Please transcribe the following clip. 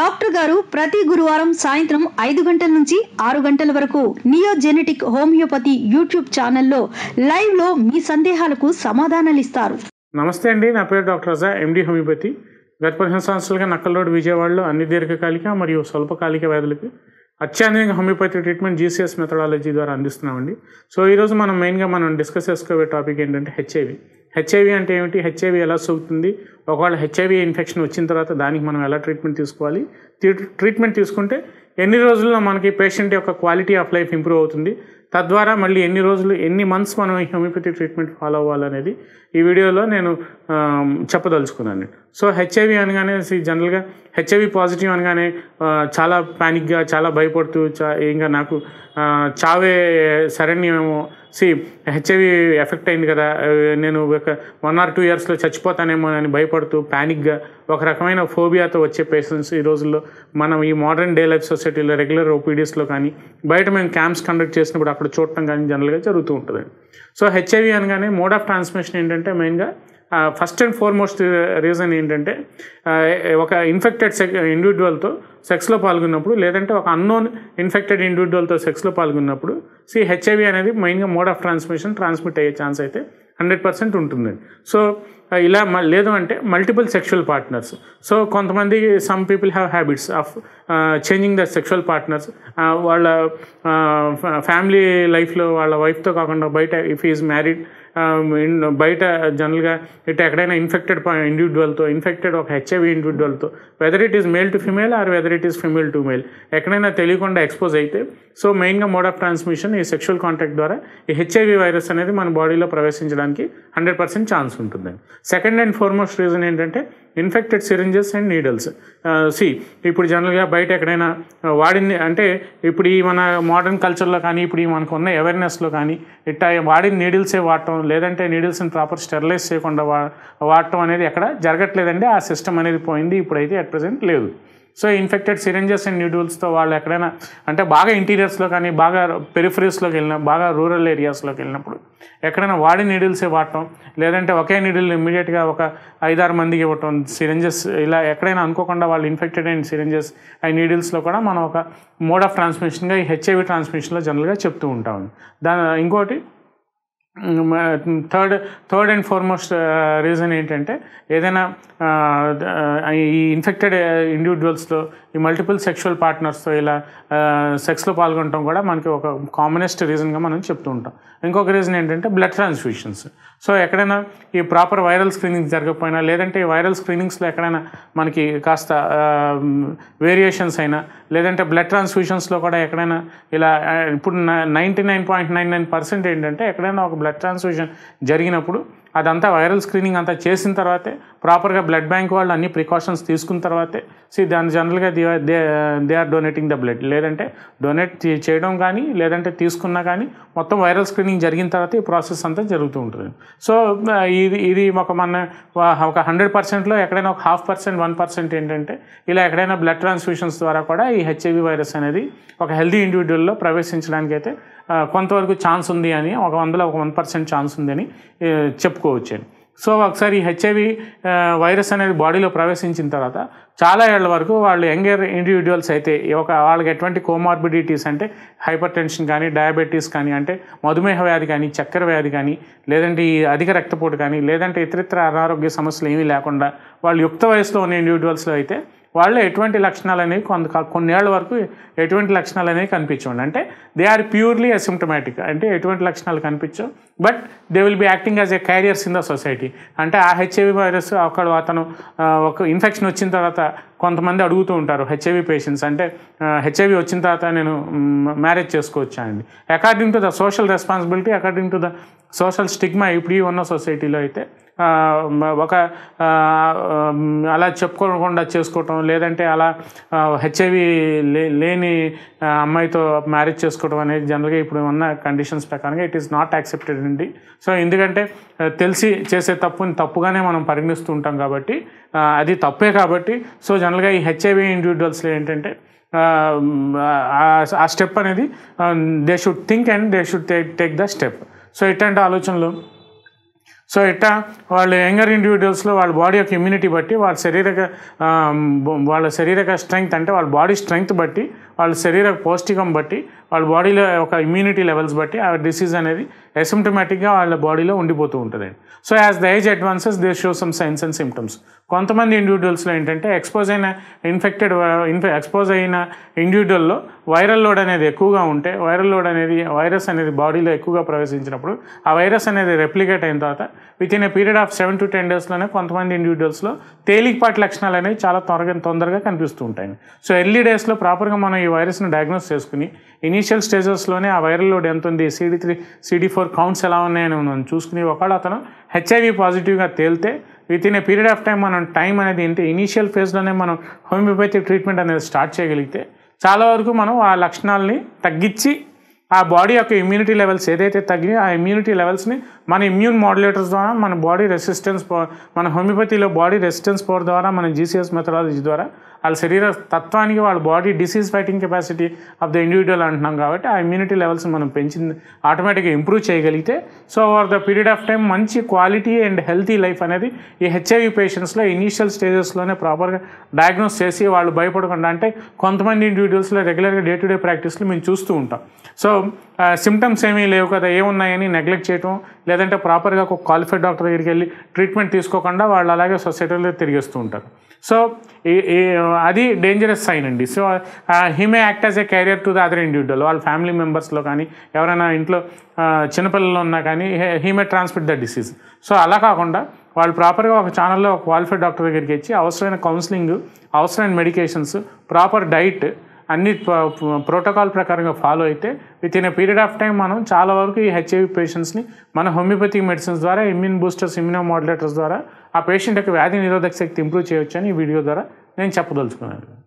doctor గారు ప్రతి గురువారం సాయంత్రం ఐదు గంటల నుంచి ఆరు గంటల వరకు నియోజెనెటిక్ హోమియోపతి యూట్యూబ్ ఛానల్లో లైవ్లో మీ సందేహాలకు సమాధానాలు ఇస్తారు నమస్తే అండి నా పేరు డాక్టర్ అజా ఎండి హోమియోపతి గత పదిహేను సంవత్సరాలుగా నక్కల్ రోడ్ విజయవాడలో అన్ని దీర్ఘకాలిక మరియు స్వల్పకాలిక వ్యాధులకి అత్యాధునిక హోమియోపతి ట్రీట్మెంట్ జీసీఎస్ మెథడాలజీ ద్వారా అందిస్తున్నామండి సో ఈరోజు మనం మెయిన్గా మనం డిస్కస్ చేసుకోబోయే టాపిక్ ఏంటంటే హెచ్ఐవి హెచ్ఐవి అంటే ఏమిటి హెచ్ఐవి ఎలా సోకుతుంది ఒకవేళ హెచ్ఐవి ఇన్ఫెక్షన్ వచ్చిన తర్వాత దానికి మనం ఎలా ట్రీట్మెంట్ తీసుకోవాలి ట్రీట్మెంట్ తీసుకుంటే ఎన్ని రోజుల్లో మనకి పేషెంట్ యొక్క క్వాలిటీ ఆఫ్ లైఫ్ ఇంప్రూవ్ అవుతుంది తద్వారా మళ్ళీ ఎన్ని రోజులు ఎన్ని మంత్స్ మనం హోమియోపతి ట్రీట్మెంట్ ఫాలో అవ్వాలనేది ఈ వీడియోలో నేను చెప్పదలుచుకున్నాను సో హెచ్ఐవి అనగానే జనరల్గా హెచ్ఐవి పాజిటివ్ అనగానే చాలా ప్యానిక్గా చాలా భయపడుతూ చా ఇంకా నాకు చావే సరణ్యమేమో సి హెచ్ఐవి ఎఫెక్ట్ అయింది కదా నేను ఒక వన్ ఆర్ టూ ఇయర్స్లో చచ్చిపోతానేమో అని భయపడుతూ ప్యానిక్గా ఒక రకమైన ఫోబియాతో వచ్చే పేషెంట్స్ ఈ రోజుల్లో మనం ఈ మోడర్న్ డే లైఫ్ సొసైటీలో రెగ్యులర్ ఓపీడీఎస్లో కానీ బయట మేము క్యాంప్స్ కండక్ట్ చేసినప్పుడు అక్కడ చూడటం కానీ జనరల్గా జరుగుతూ ఉంటుంది సో హెచ్ఐవి అనగానే మోడ్ ఆఫ్ ట్రాన్స్మిషన్ ఏంటంటే మెయిన్గా ఫస్ట్ అండ్ ఫార్మోస్ట్ రీజన్ ఏంటంటే ఒక ఇన్ఫెక్టెడ్ సెక్ ఇండివిజువల్తో సెక్స్లో పాల్గొన్నప్పుడు లేదంటే ఒక అన్నోన్ ఇన్ఫెక్టెడ్ ఇండివిజువల్తో సెక్స్లో పాల్గొన్నప్పుడు సి హెచ్ఐవి అనేది మెయిన్గా మోడ్ ఆఫ్ ట్రాన్స్మిషన్ ట్రాన్స్మిట్ అయ్యే ఛాన్స్ అయితే హండ్రెడ్ పర్సెంట్ ఉంటుందండి సో ఇలా లేదు అంటే మల్టిపుల్ సెక్షువల్ పార్ట్నర్స్ సో కొంతమంది some people have habits of changing the sexual partners వాళ్ళ ఫ్యామిలీ లైఫ్లో వాళ్ళ వైఫ్తో కాకుండా బయట ఇఫ్ ఈజ్ మ్యారీడ్ బయట జనరల్గా ఇట్ ఎక్కడైనా ఇన్ఫెక్టెడ్ ఇండివిజువల్తో ఇన్ఫెక్టెడ్ ఒక హెచ్ఐవి ఇండివిజువల్తో whether it is male to female or whether it is female to male ఎక్కడైనా తెలియకుండా ఎక్స్పోజ్ అయితే సో మెయిన్గా మోడ్ ఆఫ్ ట్రాన్స్మిషన్ ఈ సెక్షువల్ కాంటాక్ట్ ద్వారా ఈ హెచ్ఐవి వైరస్ అనేది మన బాడీలో ప్రవేశించడానికి హండ్రెడ్ పర్సెంట్ ఛాన్స్ ఉంటుంది సెకండ్ అండ్ ఫార్మోస్ట్ రీజన్ ఏంటంటే ఇన్ఫెక్టెడ్ సిరింజెస్ అండ్ నీడల్స్ సి ఇప్పుడు జనరల్గా బయట ఎక్కడైనా వాడింది అంటే ఇప్పుడు ఈ మన మోడర్న్ కల్చర్లో కానీ ఇప్పుడు ఈ మనకు ఉన్న అవేర్నెస్లో కానీ ఇట్టా వాడిన నీడిల్సే వాడటం లేదంటే నీడిల్స్ని ప్రాపర్ స్టెరిలైజ్ చేయకుండా వా వాడటం అనేది ఎక్కడ జరగట్లేదండి ఆ సిస్టమ్ అనేది పోయింది ఇప్పుడైతే అట్ ప్రజెంట్ లేదు సో ఇన్ఫెక్టెడ్ సిరెంజెస్ అండ్ న్యూడ్యూల్స్తో వాళ్ళు ఎక్కడైనా అంటే బాగా ఇంటీరియర్స్లో కానీ బాగా పెరిఫరీస్లోకి వెళ్ళిన బాగా రూరల్ ఏరియాస్లోకి వెళ్ళినప్పుడు ఎక్కడైనా వాడి నీడిల్సే వాడటం లేదంటే ఒకే నీడిల్ ఇమ్మీడియట్గా ఒక ఐదారు మందికి ఇవ్వటం సిరెంజెస్ ఇలా ఎక్కడైనా అనుకోకుండా వాళ్ళు ఇన్ఫెక్టెడ్ అయిన సిరెంజెస్ ఆ నీడిల్స్లో కూడా మనం ఒక మోడ్ ఆఫ్ ట్రాన్స్మిషన్గా ఈ హెచ్ఐవి ట్రాన్స్మిషన్లో జనరల్గా చెప్తూ ఉంటాం దాని ఇంకోటి third third and foremost reason ఏంటంటే ఏదైనా ఈ ఇన్ఫెక్టెడ్ ఇండివిజువల్స్తో ఈ మల్టిపుల్ సెక్షువల్ పార్ట్నర్స్తో ఇలా సెక్స్లో పాల్గొనడం కూడా మనకి ఒక కామనెస్ట్ రీజన్గా మనం చెప్తూ ఉంటాం ఇంకొక రీజన్ ఏంటంటే బ్లడ్ ట్రాన్స్ఫ్యూషన్స్ సో ఎక్కడైనా ఈ ప్రాపర్ వైరల్ స్క్రీనింగ్ జరగకపోయినా లేదంటే ఈ వైరల్ స్క్రీనింగ్స్లో ఎక్కడైనా మనకి కాస్త వేరియేషన్స్ అయినా లేదంటే బ్లడ్ ట్రాన్స్ఫ్యూషన్స్లో కూడా ఎక్కడైనా ఇలా ఇప్పుడు ninety nine point nine nine percent ఏంటంటే ఎక్కడైనా ఒక బ్లడ్ ట్రాన్స్ఫ్యూషన్ జరిగినప్పుడు అదంతా వైరల్ స్క్రీనింగ్ అంతా చేసిన తర్వాతే ప్రాపర్గా బ్లడ్ బ్యాంక్ వాళ్ళు అన్ని ప్రికాషన్స్ తీసుకున్న తర్వాతే సి దాని జనరల్గా they they are donating the blood లేదంటే డొనేట్ చేయడం కానీ లేదంటే తీసుకున్నా కానీ మొత్తం వైరల్ స్క్రీనింగ్ జరిగిన తర్వాత ఈ ప్రాసెస్ అంతా జరుగుతూ ఉంటుంది సో ఇది ఇది ఒక మన ఒక హండ్రెడ్ పర్సెంట్లో ఎక్కడైనా ఒక హాఫ్ పర్సెంట్ వన్ పర్సెంట్ ఏంటంటే ఇలా ఎక్కడైనా బ్లడ్ ట్రాన్స్ఫ్యూషన్స్ ద్వారా కూడా ఈ హెచ్ఐవి వైరస్ అనేది ఒక హెల్దీ ఇండివిజువల్లో ప్రవేశించడానికి అయితే కొంతవరకు ఛాన్స్ ఉంది అని ఒక వందలో ఒక వన్ పర్సెంట్ ఛాన్స్ ఉందని చెప్పుకోవచ్చు సో ఒకసారి హెచ్ఐవి వైరస్ అనేది బాడీలో ప్రవేశించిన తర్వాత చాలా ఏళ్ళ వరకు వాళ్ళు యంగర్ ఇండివిజువల్స్ అయితే ఒక వాళ్ళకి ఎటువంటి కోమార్బిడిటీస్ అంటే హైపర్ టెన్షన్ కానీ డయాబెటీస్ కానీ అంటే మధుమేహ వ్యాధి కానీ చక్కెర వ్యాధి కానీ లేదంటే ఈ అధిక రక్తపోటు కానీ లేదంటే ఇతరితర అనారోగ్య సమస్యలు ఏమీ లేకుండా వాళ్ళు యుక్త వయసులో ఉన్న ఇండివిజువల్స్లో అయితే వాళ్ళు ఎటువంటి లక్షణాలు అనేవి కొంత ఏళ్ళ వరకు ఎటువంటి లక్షణాలు అనేవి కనిపించండి అంటే దే ఆర్ ప్యూర్లీ అసిమ్టమాటిక్ అంటే ఎటువంటి లక్షణాలు కనిపించవు but they will be acting as a carriers in the society అంటే ఆ హెచ్ఐవి వైరస్ అక్కడ అతను ఒక ఇన్ఫెక్షన్ వచ్చిన తర్వాత కొంతమంది అడుగుతూ ఉంటారు హెచ్ఐవి పేషెంట్స్ అంటే హెచ్ఐవి వచ్చిన తర్వాత నేను మ్యారేజ్ చేసుకోవచ్చా అండి according to the social responsibility according to the social stigma ఇప్పుడు ఉన్న సొసైటీలో అయితే ఒక అలా చెప్పుకోకుండా చేసుకోవటం లేదంటే అలా హెచ్ఐవి లేని అమ్మాయితో మ్యారేజ్ చేసుకోవడం అనేది జనరల్గా ఇప్పుడు ఉన్న కండిషన్స్ ప్రకారంగా ఇట్ ఈస్ నాట్ యాక్సెప్టెడ్ అండి సో ఎందుకంటే తెలిసి చేసే తప్పుని తప్పుగానే మనం పరిగణిస్తూ ఉంటాం కాబట్టి అది తప్పే కాబట్టి సో జనరల్గా ఈ హెచ్ఐవి ఇండివిజువల్స్ ఏంటంటే ఆ స్టెప్ అనేది they should think and they should take the step so ఇట్లాంటి ఆలోచనలు సో ఇట్టా వాళ్ళు యంగర్ ఇండివిజువల్స్లో వాళ్ళ బాడీ యొక్క ఇమ్యూనిటీ బట్టి వాళ్ళ శరీరక వాళ్ళ శరీరక స్ట్రెంగ్త్ అంటే వాళ్ళ బాడీ స్ట్రెంగ్త్ బట్టి వాళ్ళ శరీర పౌష్టికం బట్టి వాళ్ళ బాడీలో ఒక ఇమ్యూనిటీ లెవెల్స్ బట్టి ఆ డిసీజ్ అనేది అసిమ్టమాటిక్గా వాళ్ళ బాడీలో ఉండిపోతూ ఉంటుందండి so as the age advances they show some signs and symptoms కొంతమంది ఇండివిజువల్స్లో ఏంటంటే ఎక్స్పోజ్ అయిన ఇన్ఫెక్టెడ్ ఎక్స్పోజ్ అయిన ఇండివిజువల్లో వైరల్ లోడ్ అనేది ఎక్కువగా ఉంటే వైరల్ లోడ్ అనేది వైరస్ అనేది బాడీలో ఎక్కువగా ప్రవేశించినప్పుడు ఆ వైరస్ అనేది రెప్లికేట్ అయిన తర్వాత within a period of seven to ten డేస్లోనే కొంతమంది ఇండివిజువల్స్లో తేలికపాటి లక్షణాలు అనేవి చాలా త్వరగా తొందరగా కనిపిస్తూ ఉంటాయి సో ఎర్లీ డేస్లో ప్రాపర్గా మనం ఈ వైరస్ను డయాగ్నోస్ చేసుకుని ఇనీషియల్ స్టేజెస్లోనే ఆ వైరల్ లోడ్ ఎంత ఉంది CD three CD four counts ఎలా ఉన్నాయని మనం చూసుకుని ఒకవేళ అతను హెచ్ఐవి పాజిటివ్గా తేలితే within a period of time మనం టైం అనేది ఏంటి ఇనీషియల్ ఫేజ్లోనే మనం హోమియోపతి ట్రీట్మెంట్ అనేది స్టార్ట్ చేయగలిగితే చాలా వరకు మనం ఆ లక్షణాలని తగ్గించి ఆ బాడీ యొక్క ఇమ్యూనిటీ లెవెల్స్ ఏదైతే తగ్గి ఆ ఇమ్యూనిటీ లెవెల్స్ని మన ఇమ్యూన్ మాడ్యులేటర్స్ ద్వారా మన బాడీ రెసిస్టెన్స్ మన హోమియోపతిలో బాడీ రెసిస్టెన్స్ పవర్ ద్వారా మన జీసీఎస్ మెథడాలజీ ద్వారా వాళ్ళ శరీర తత్వానికి వాళ్ళ body disease fighting capacity of the individual అంటున్నాం కాబట్టి ఆ ఇమ్యూనిటీ లెవెల్స్ మనం పెంచింది ఆటోమేటిక్గా ఇంప్రూవ్ చేయగలిగితే so over the period of time మంచి క్వాలిటీ అండ్ హెల్తీ లైఫ్ అనేది ఈ హెచ్ఐవి పేషెంట్స్లో ఇనీషియల్ స్టేజెస్లోనే ప్రాపర్గా డయాగ్నోస్ చేసి వాళ్ళు భయపడకుండా అంటే కొంతమంది ఇండివిజువల్స్లో రెగ్యులర్గా డే టు డే ప్రాక్టీస్లో మేము చూస్తూ ఉంటాం సో సిమ్టమ్స్ ఏమీ లేవు కదా ఏమున్నాయని నెగ్లెక్ట్ చేయటం లేదంటే ప్రాపర్గా ఒక క్వాలిఫైడ్ డాక్టర్ దగ్గరికి వెళ్ళి ట్రీట్మెంట్ తీసుకోకుండా వాళ్ళు అలాగే సొసైటీలో తిరిగేస్తూ ఉంటారు సో అది డేంజరస్ సైన్ అండి so he may act as a carrier to the other individual వాళ్ళ ఫ్యామిలీ మెంబర్స్లో కానీ ఎవరైనా ఇంట్లో చిన్నపిల్లలు ఉన్నా కానీ he may transmit the disease so అలా కాకుండా వాళ్ళు ప్రాపర్గా ఒక ఛానల్లో ఒక క్వాలిఫైడ్ డాక్టర్ దగ్గరికి వచ్చి అవసరమైన కౌన్సిలింగ్ అవసరమైన మెడికేషన్స్ ప్రాపర్ డైట్ అన్ని ప్రోటోకాల్ ప్రకారంగా ఫాలో అయితే within a period of time మనం చాలా వరకు ఈ హెచ్ఐవి పేషెంట్స్ని మన హోమియోపతిక్ మెడిసిన్స్ ద్వారా ఇమ్యూన్ బూస్టర్స్ ఇమ్యూనో మోడలేటర్స్ ద్వారా ఆ పేషెంట్ యొక్క వ్యాధి నిరోధక శక్తి ఇంప్రూవ్ అని ఈ వీడియో ద్వారా నేను చెప్పదలుచుకున్నాను